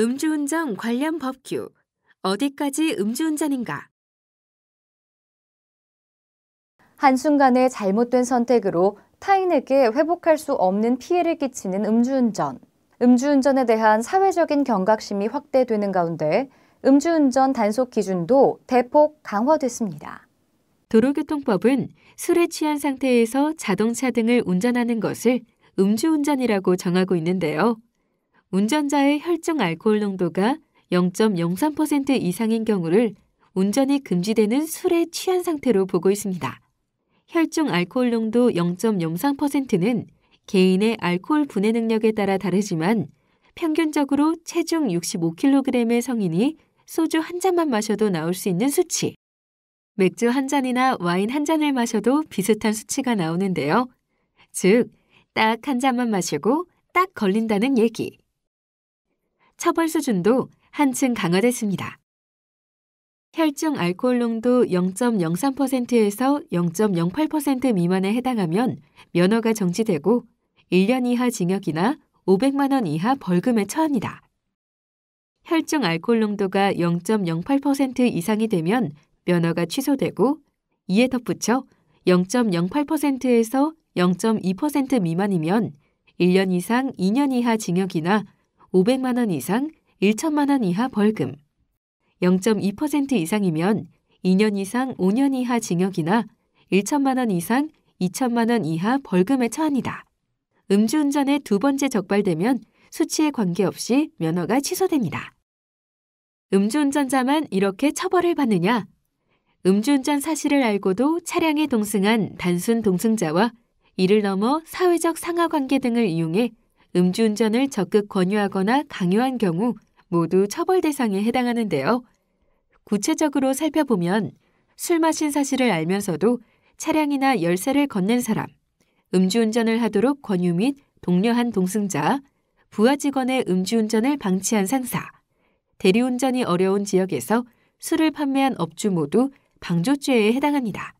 음주운전 관련 법규 어디까지 음주운전인가? 한순간의 잘못된 선택으로 타인에게 회복할 수 없는 피해를 끼치는 음주운전. 음주운전에 대한 사회적인 경각심이 확대되는 가운데 음주운전 단속 기준도 대폭 강화됐습니다. 도로교통법은 술에 취한 상태에서 자동차 등을 운전하는 것을 음주운전이라고 정하고 있는데요. 운전자의 혈중 알코올 농도가 0.03% 이상인 경우를 운전이 금지되는 술에 취한 상태로 보고 있습니다. 혈중 알코올 농도 0.03%는 개인의 알코올 분해 능력에 따라 다르지만 평균적으로 체중 65kg의 성인이 소주 한 잔만 마셔도 나올 수 있는 수치. 맥주 한 잔이나 와인 한 잔을 마셔도 비슷한 수치가 나오는데요. 즉, 딱 한 잔만 마시고 딱 걸린다는 얘기. 처벌 수준도 한층 강화됐습니다. 혈중 알코올 농도 0.03%에서 0.08% 미만에 해당하면 면허가 정지되고 1년 이하 징역이나 500만 원 이하 벌금에 처합니다. 혈중 알코올 농도가 0.08% 이상이 되면 면허가 취소되고 이에 덧붙여 0.08%에서 0.2% 미만이면 1년 이상 2년 이하 징역이나 500만 원 이상 1천만 원 이하 벌금, 0.2% 이상이면 2년 이상 5년 이하 징역이나 1천만 원 이상 2천만 원 이하 벌금에 처합니다. 음주운전에 두 번째 적발되면 수치에 관계없이 면허가 취소됩니다. 음주운전자만 이렇게 처벌을 받느냐? 음주운전 사실을 알고도 차량에 동승한 단순 동승자와 이를 넘어 사회적 상하 관계 등을 이용해 음주운전을 적극 권유하거나 강요한 경우 모두 처벌 대상에 해당하는데요. 구체적으로 살펴보면 술 마신 사실을 알면서도 차량이나 열쇠를 건넨 사람, 음주운전을 하도록 권유 및 독려한 동승자, 부하 직원의 음주운전을 방치한 상사, 대리운전이 어려운 지역에서 술을 판매한 업주 모두 방조죄에 해당합니다.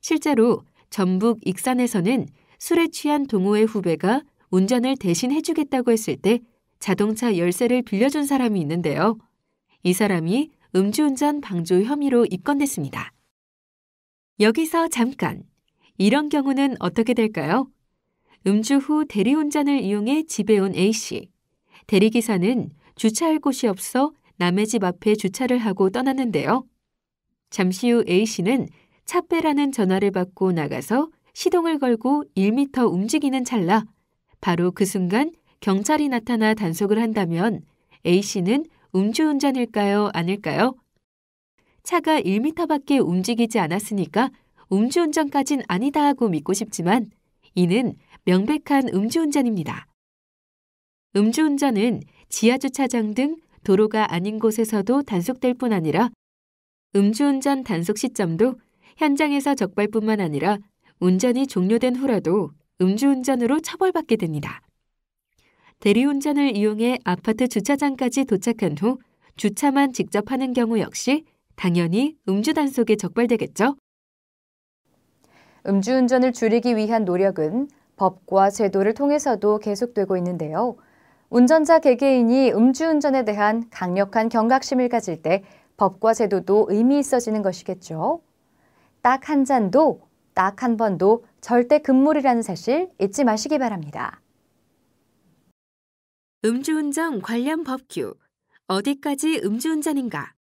실제로 전북 익산에서는 술에 취한 동호회 후배가 운전을 대신 해주겠다고 했을 때 자동차 열쇠를 빌려준 사람이 있는데요. 이 사람이 음주운전 방조 혐의로 입건됐습니다. 여기서 잠깐. 이런 경우는 어떻게 될까요? 음주 후 대리운전을 이용해 집에 온 A씨. 대리기사는 주차할 곳이 없어 남의 집 앞에 주차를 하고 떠났는데요. 잠시 후 A씨는 차 빼라는 전화를 받고 나가서 시동을 걸고 1 m 움직이는 찰나 바로 그 순간 경찰이 나타나 단속을 한다면 A씨는 음주운전일까요? 아닐까요? 차가 1 m 밖에 움직이지 않았으니까 음주운전까진 아니다 하고 믿고 싶지만 이는 명백한 음주운전입니다. 음주운전은 지하주차장 등 도로가 아닌 곳에서도 단속될 뿐 아니라 음주운전 단속 시점도 현장에서 적발뿐만 아니라 운전이 종료된 후라도 음주운전으로 처벌받게 됩니다. 대리운전을 이용해 아파트 주차장까지 도착한 후 주차만 직접 하는 경우 역시 당연히 음주 단속에 적발되겠죠. 음주운전을 줄이기 위한 노력은 법과 제도를 통해서도 계속되고 있는데요. 운전자 개개인이 음주운전에 대한 강력한 경각심을 가질 때 법과 제도도 의미 있어지는 것이겠죠. 딱 한 잔도 딱한 번도 절대 금물이라는 사실 잊지 마시기 바랍니다. 음주운전 관련 법규 어디까지 음주운전인가?